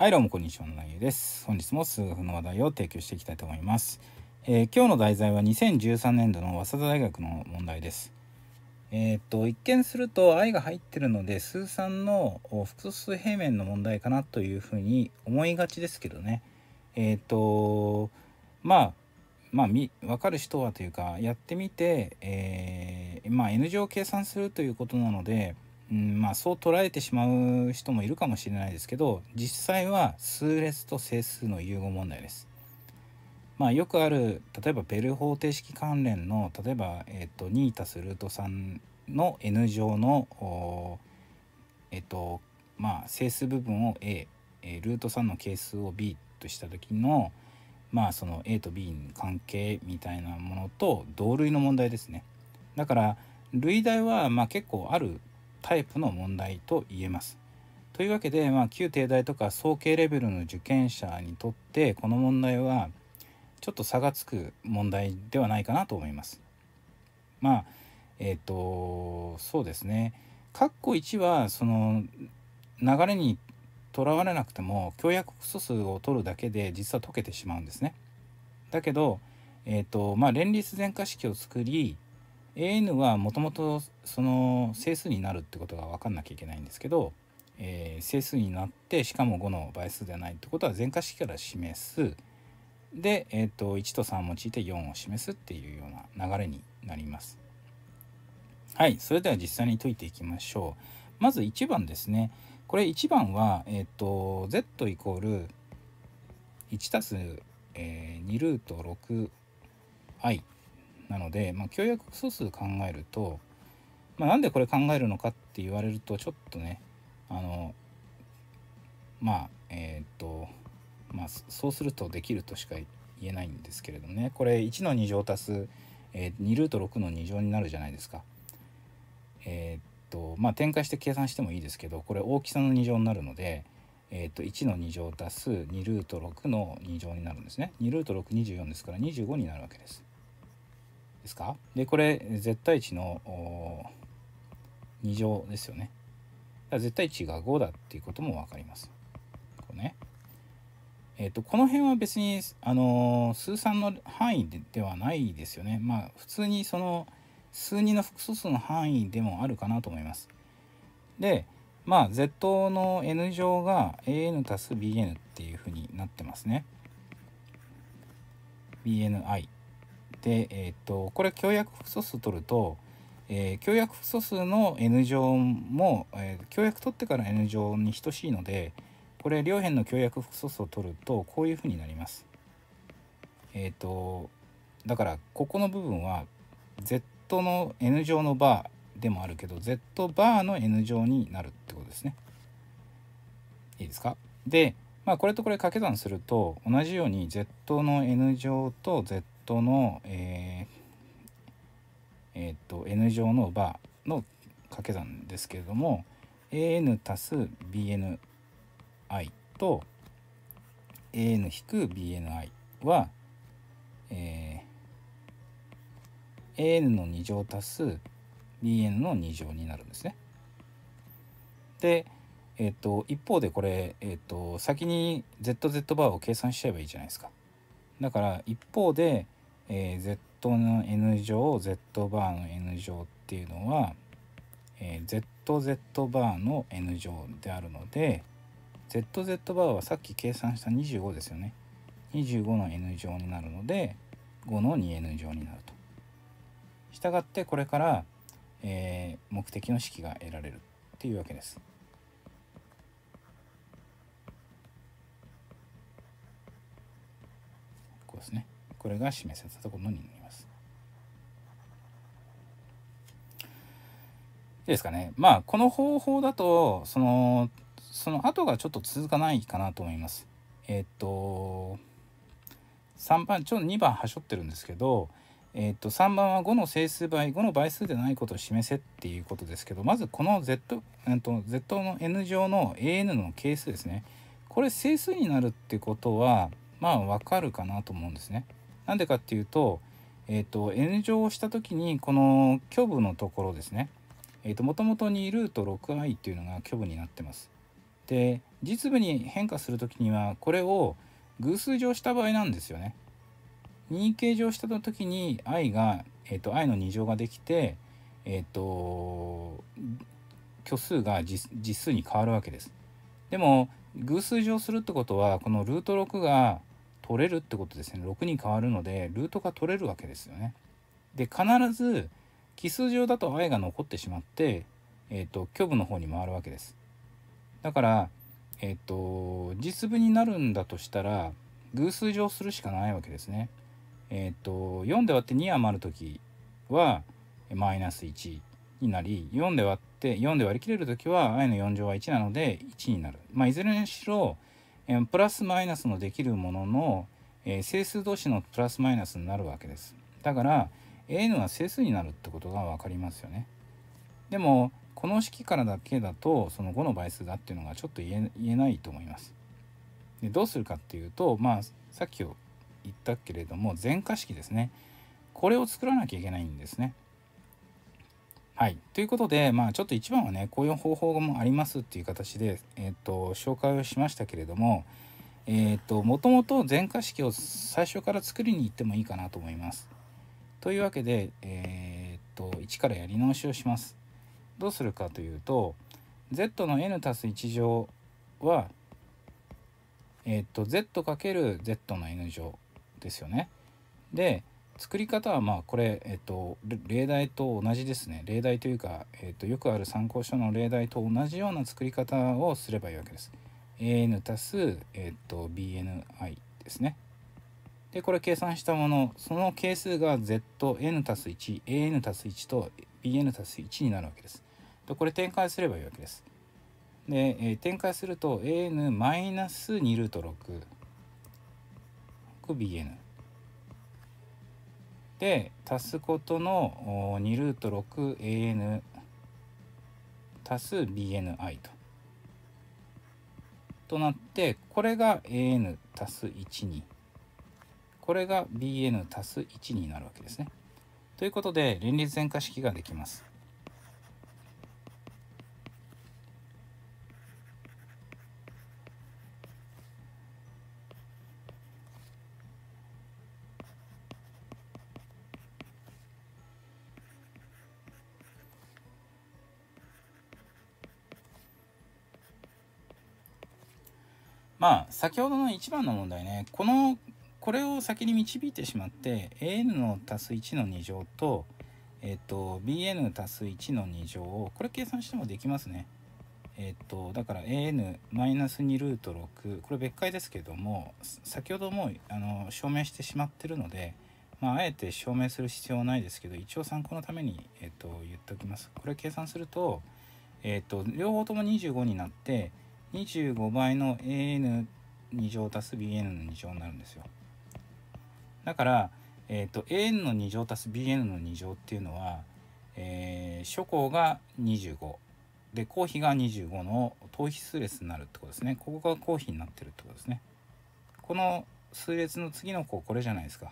はいどうもこんにちはの内容です本日も数学の話題を提供していきたいと思います、えー、今日の題材は2013年度の早稲田大学の問題ですえー、っと一見すると i が入ってるので数3の複数平面の問題かなというふうに思いがちですけどねえー、っとまあまあ、分かる人はというかやってみて、えー、まあ、N 乗を計算するということなので、うんまあ、そう捉えてしまう人もいるかもしれないですけど実際は数列と整数の融合問題です。まあ、よくある例えばベル方程式関連の例えば、えー、と2たすルート3の n 乗のえっ、ー、とまあ整数部分を a、えー、ルート3の係数を b とした時のまあその a と b の関係みたいなものと同類の問題ですね。だから類題はまあ結構あるタイプの問題と言えます。というわけで、まあ、旧帝大とか総計レベルの受験者にとってこの問題はちょっと差がつく問題ではないかなと思います。まあえっ、ー、とそうですね。括弧1はその流れにとらわれなくても強約素数を取るだけで実は解けてしまうんですね。だけど、えーとまあ、連立全化式を作り AN はもともとその整数になるってことが分かんなきゃいけないんですけど、えー、整数になってしかも5の倍数ではないってことは全化式から示すで、えー、と1と3を用いて4を示すっていうような流れになります。はいそれでは実際に解いていきましょう。まず1番ですね。これ1番は、えーと、z イコール1たす、え2ルート 6i なので、まあ、共約素数考えると、まあ、なんでこれ考えるのかって言われるとちょっとねあのまあえー、っとまあそうするとできるとしか言えないんですけれどもねこれ1の2乗足す、えー、2ルート6の2乗になるじゃないですか。えー、っとまあ展開して計算してもいいですけどこれ大きさの2乗になるので、えー、っと1の2乗足す2ルート6の2乗になるんですね。2ルート624ですから25になるわけです。ですかでこれ絶対値の2乗ですよね絶対値が5だっていうことも分かりますこうねえっ、ー、とこの辺は別にあのー、数3の範囲でではないですよねまあ普通にその数2の複素数の範囲でもあるかなと思いますでまあ Z の n 乗が an 足す bn っていうふうになってますね bni で、えー、っとこれ強約複素数取ると、えー、強約複素数の N 乗も、えー、強約取ってから N 乗に等しいのでこれ両辺の強約複素数を取るとこういうふうになります。えっ、ー、とだからここの部分は Z の N 乗のバーでもあるけど Z バーの N 乗になるってことですね。いいですかで、まあ、これとこれ掛け算すると同じように Z の N 乗と Z トの、えーえー、っと N 乗のバーの掛け算ですけれども AN 足す BNI と AN 引く BNI は、えー、AN の2乗足す BN の2乗になるんですね。で、えっ、ー、と、一方でこれ、えっ、ー、と、先に ZZ バーを計算しちゃえばいいじゃないですか。だから一方で、えー、Z の N 乗 Z バーの N 乗っていうのは、えー、ZZ バーの N 乗であるので ZZ バーはさっき計算した25ですよね25の N 乗になるので5の 2N 乗になると。したがってこれから、えー、目的の式が得られるっていうわけです。こうですね。これが示されたころになります。いいですかね。まあこの方法だとそのその後がちょっと続かないかなと思います。えー、っと3番ちょうど2番はしょってるんですけど、えー、っと3番は5の整数倍5の倍数でないことを示せっていうことですけどまずこの Z, と Z の N 乗の AN の係数ですねこれ整数になるってことはまあわかるかなと思うんですね。なんでかっていうと,、えーと、N 乗をした時にこの虚部のところですねえーと、と元々にルート 6i っていうのが虚部になってます。で実部に変化する時にはこれを偶数乗した場合なんですよね。2形状した時に i が、えーと、i の2乗ができて、えーと、と虚数が実数に変わるわけです。でも偶数乗するってことはこのルート6が取れるってことですね6に変わるのでルートが取れるわけですよね。で必ず奇数上だと i が残ってしまって、えーと、虚部の方に回るわけです。だから、えーと、実部になるんだとしたら偶数乗するしかないわけですね。えーと、と4で割って2余る時はマイナス1になり4で割って4で割り切れる時は i の4乗は1なので1になる。まあ、いずれにしろえプラスマイナスのできるものの、え整数同士のプラスマイナスになるわけです。だから n は整数になるってことが分かりますよね。でもこの式からだけだとその5の倍数だっていうのがちょっと言えないと思います。でどうするかっていうとまあさっき言ったけれども全化式ですねこれを作らなきゃいけないんですね。はい、ということで、まあ、ちょっと一番はねこういう方法もありますっていう形で、えーと、紹介をしましたけれどももともと全化式を最初から作りに行ってもいいかなと思います。というわけで、えーと、1からやり直しをします。どうするかというと z の n+1 乗は、えーと、と z×z の n 乗ですよね。で、作り方はまあこれ、えっと、例題と同じですね例題というか、えっと、よくある参考書の例題と同じような作り方をすればいいわけです。an 足す、えっと、bni ですね。でこれ計算したものその係数が zn 足す 1an 足す1と bn 足す1になるわけです。でこれ展開すればいいわけです。で、えー、展開すると an マイナス2ルート6 6bn で足すことの2ルート 6an 足す bni と。となってこれが an 足す1にこれが bn 足す1になるわけですね。ということで連立全化式ができます。まあ先ほどの一番の問題ねこのこれを先に導いてしまって an の足す1の2乗と,、えっと、bn 足す1の2乗をこれ計算してもできますね。えっ、とだから an マイナス2ルート6これ別解ですけども先ほどもあの証明してしまってるので、まあ、あえて証明する必要はないですけど一応参考のために、えっ、と言っておきます。これ計算すると,、えっ、と両方とも25になって25倍の an 2乗足す bn の2乗になるんですよ。だから、えーと、an の2乗足す bn の2乗っていうのは、えー、初項が25で公費が25の等比数列になるってことですね。ここが公費になってるってことですね。この数列の次の項これじゃないですか。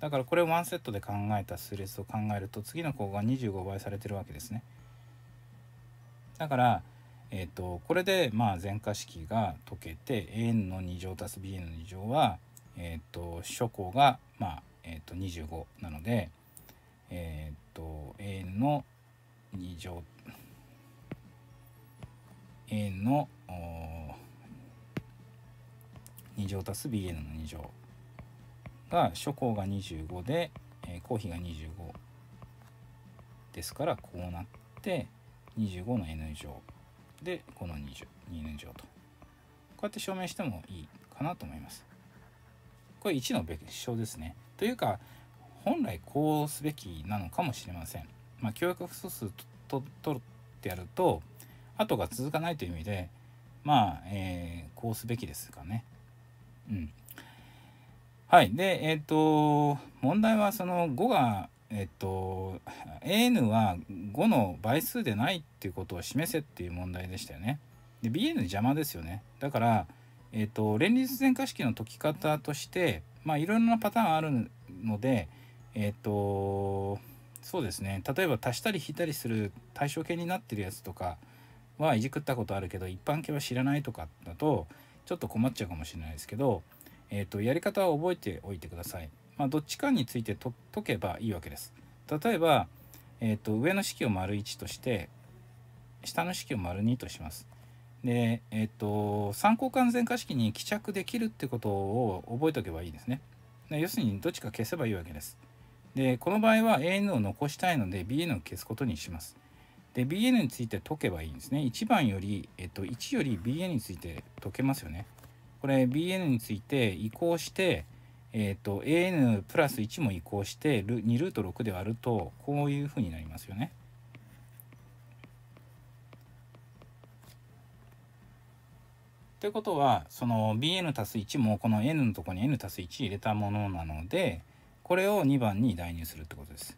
だからこれを1セットで考えた数列を考えると次の項が25倍されてるわけですね。だからえーと、これでまあ全化式が解けて an の2乗す bn の2乗は、えーと、初項が、まあえーと、25なので、えー、と an の2乗 an の2乗す bn の2乗が初項が25で、えー、公費が25ですからこうなって25の n 乗でこの 20, 2上とこうやって証明してもいいかなと思いますこれ1の別称ですねというか本来こうすべきなのかもしれませんまあ、教育素数と取ってやると後が続かないという意味でまあ、えー、こうすべきですかねうんはいでえっ、ー、と問題はその5がえっと AN は5の倍数でないっていうことを示せっていう問題でしたよね。で BN 邪魔ですよね。だから、えっと、連立全化式の解き方としてまあいろんなパターンあるのでえっとそうですね例えば足したり引いたりする対象形になってるやつとかはいじくったことあるけど一般形は知らないとかだとちょっと困っちゃうかもしれないですけど、えっとやり方は覚えておいてください。まあ、どっちかについて解けばいいわけです。例えば、えーと、上の式を丸1として下の式を丸2とします。で、えっ、ー、と参考完全化式に帰着できるってことを覚えておけばいいですね。要するにどっちか消せばいいわけです。で、この場合は AN を残したいので BN を消すことにします。で、BN について解けばいいんですね。1番より、えっと、1より BN について解けますよね。これ BN について移行して、えーと、AN プラス1も移行してル2ルート6で割るとこういうふうになりますよね。ということはその bn たす1もこの n のとこに n たす1入れたものなのでこれを2番に代入するってことです。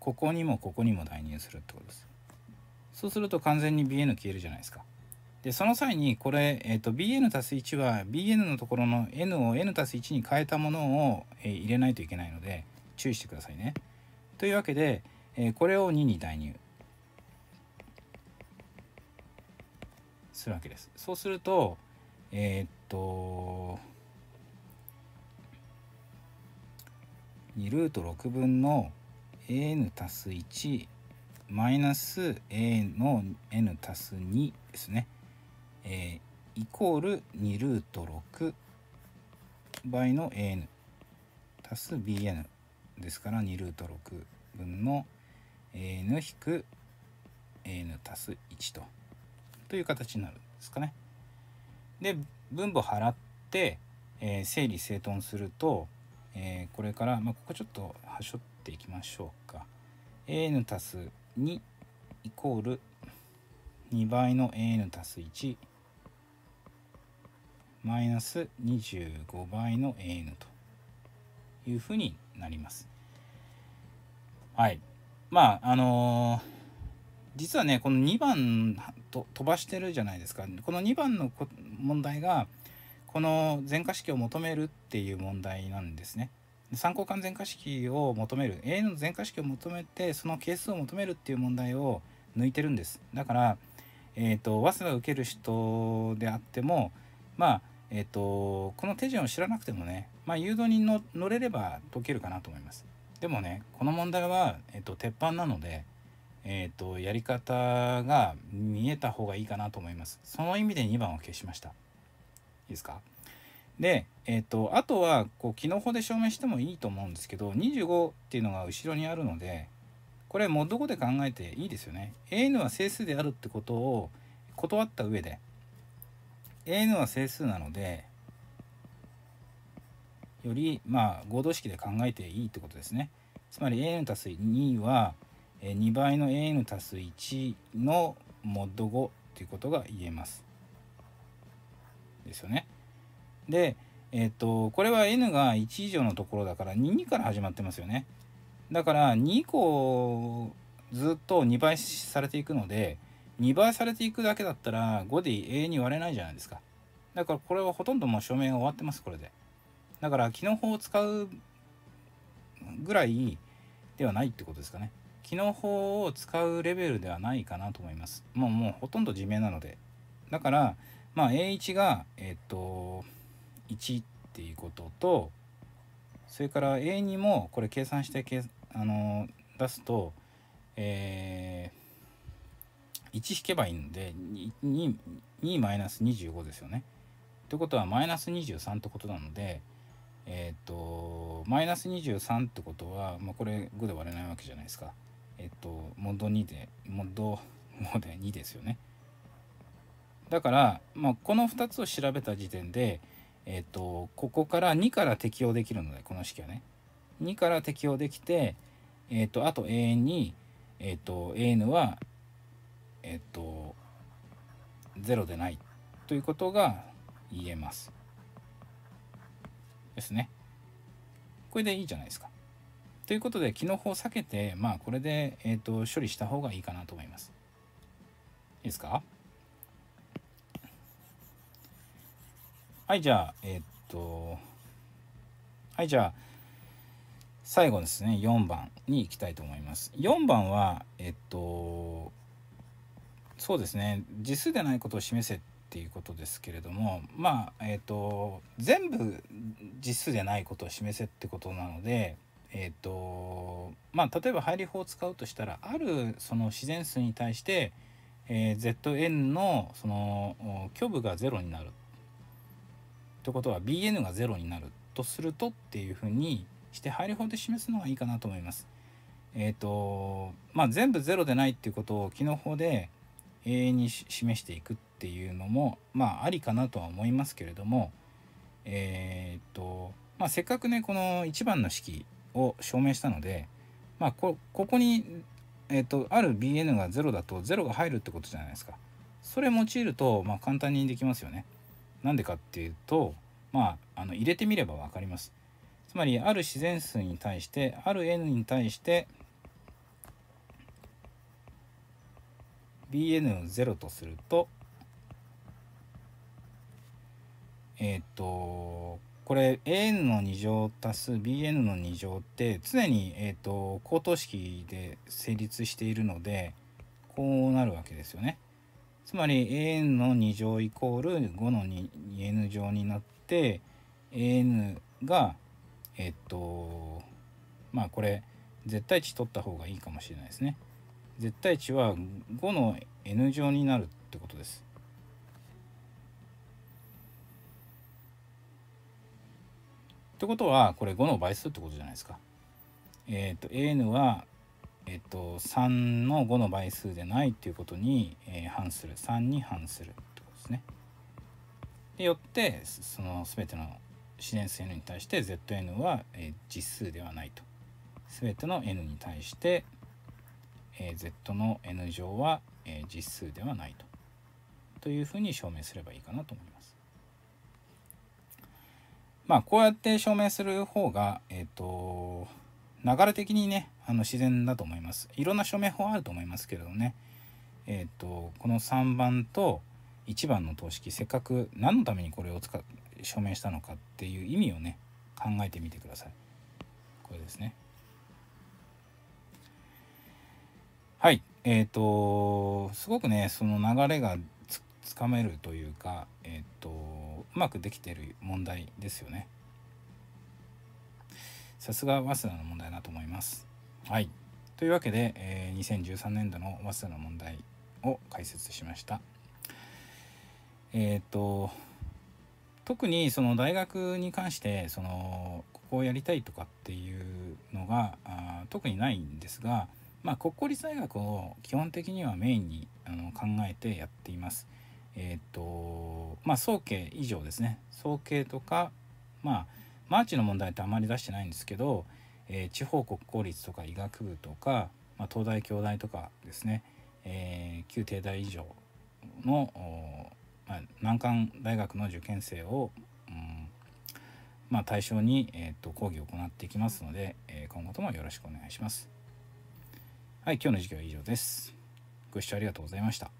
ここにもここにも代入するってことです。そうすると完全に bn 消えるじゃないですか。で、その際に、これ、えっ、ー、と、bn す1は、bn のところの n を n す1に変えたものを、えー、入れないといけないので、注意してくださいね。というわけで、えー、これを2に代入するわけです。そうすると、えー、っと、2ルート6分の an す1マイナス a の n す2ですね。えー、イコール2ルート6倍の an 足す bn ですから2ルート6分の an 引く an 足す1とという形になるんですかね。で分母払って、えー、整理整頓すると、えー、これから、まあ、ここちょっとはしょっていきましょうか。an 足す2イコール2倍の an 足す1マイナス25倍の AN というふうになります。はい。まあ、あのー実はねこの2番と飛ばしてるじゃないですかこの2番の問題がこの全化式を求めるっていう問題なんですね参考完全化式を求める A の全化式を求めてその係数を求めるっていう問題を抜いてるんですだからえっ、ー、と早稲田を受ける人であってもまあえっ、と、この手順を知らなくてもね、まあ、誘導に乗れれば解けるかなと思います。でもね、この問題は、えっ、と、鉄板なので、えっ、と、やり方が見えた方がいいかなと思います。その意味で2番を消しました。いいですかで、えっ、と、あとは、こう、機能法で証明してもいいと思うんですけど、25っていうのが後ろにあるので、これ、モッド5で考えていいですよね。AN は整数であるってことを断った上で、AN は整数なのでよりまあ合同式で考えていいってことですねつまり AN す2は2倍の AN す1のモッド5ということが言えますですよねでえっ、ー、とこれは n が1以上のところだから22から始まってますよねだから2個ずっと2倍されていくので2倍されていくだけだったら5で永遠に割れないじゃないですか。だからこれはほとんどもう署名が終わってます、これで。だから機能法を使うぐらいではないってことですかね。機能法を使うレベルではないかなと思います。もうもうほとんど自明なので。だから、まあ A1 が、えっ、と、1っていうことと、それから A2 もこれ計算してあの出すと、えー1引けばいいんで 2, 2マイナス25ですよね。ってことはマイナス23ってことなのでえっ、ー、とマイナス23ってことは、まあ、これ5で割れないわけじゃないですか。えっ、ー、とモッド2でモッド5で2ですよね。だから、まあ、この2つを調べた時点で、えっ、ー、とここから2から適用できるのでこの式はね。2から適用できて、えっとあと永遠に、えっと AN はえっとゼロでないということが言えます。ですね。これでいいじゃないですか。ということで、機能法を避けて、まあ、これで、えっと、処理した方がいいかなと思います。いいですかはい、じゃあ、えっ、と、はい、じゃあ、最後ですね、4番に行きたいと思います。4番は、えっ、と、そうですね実数でないことを示せっていうことですけれどもまあえっ、ー、と全部実数でないことを示せってことなのでえっ、ー、とまあ例えば配理法を使うとしたらあるその自然数に対して、えー、zn のその虚部が0になるってことは bn が0になるとするとっていうふうにして配理法で示すのがいいかなと思います。えっ、ー、とまあ全部0でないっていうことを機能法で永遠に示していくっていうのもまあありかなとは思いますけれどもえー、っとまあせっかくねこの1番の式を証明したのでまあこここに、えー、っとある bn が0だと0が入るってことじゃないですか。それ用いるとまあ簡単にできますよね。なんでかっていうとまああの入れてみれば分かります。つまりある自然数に対してある n に対して bn を0とするとえっ、ー、とこれ an の2乗足す bn の2乗って常に、えーと、高等式で成立しているのでこうなるわけですよね。つまり an の2乗イコール5の 2n 乗になって an がえっ、ー、とまあこれ絶対値取った方がいいかもしれないですね。絶対値は5の n 乗になるってことです。ってことはこれ5の倍数ってことじゃないですか。えっ、ー、と an は、えっ、ー、と3の5の倍数でないっていうことに、えー、反する3に反するってことですね。でよってその全ての自然数 n に対して zn は、えー、実数ではないと。全ての n に対してえ Z の N 乗は、え実数ではないとというふうに証明すればいいかなと思います。まあこうやって証明する方が、えっ、ー、と流れ的にねあの自然だと思います。いろんな証明法あると思いますけれどね、えっ、ー、とこの3番と1番の等式せっかく何のためにこれを使証明したのかっていう意味をね考えてみてください。これですね。はい。えっ、ー、と、すごくね、その流れがつかめるというか、えっ、ー、と、うまくできてる問題ですよね。さすが早稲田の問題だと思います。はい。というわけで、えー、2013年度の早稲田の問題を解説しました。えっ、ー、と、特にその大学に関して、その、ここをやりたいとかっていうのが、あ特にないんですが、まあ、国公立大学を基本的にはメインにあの考えてやっています。えっ、ー、とまあ総計以上ですね総計とかまあマーチの問題ってあまり出してないんですけど、えー、地方国公立とか医学部とか、まあ、東大京大とかですね、えー、旧帝大以上の、まあ、難関大学の受験生を、うんまあ、対象に、えーと、と講義を行っていきますので、え今後ともよろしくお願いします。はい、今日の授業は以上です。ご視聴ありがとうございました。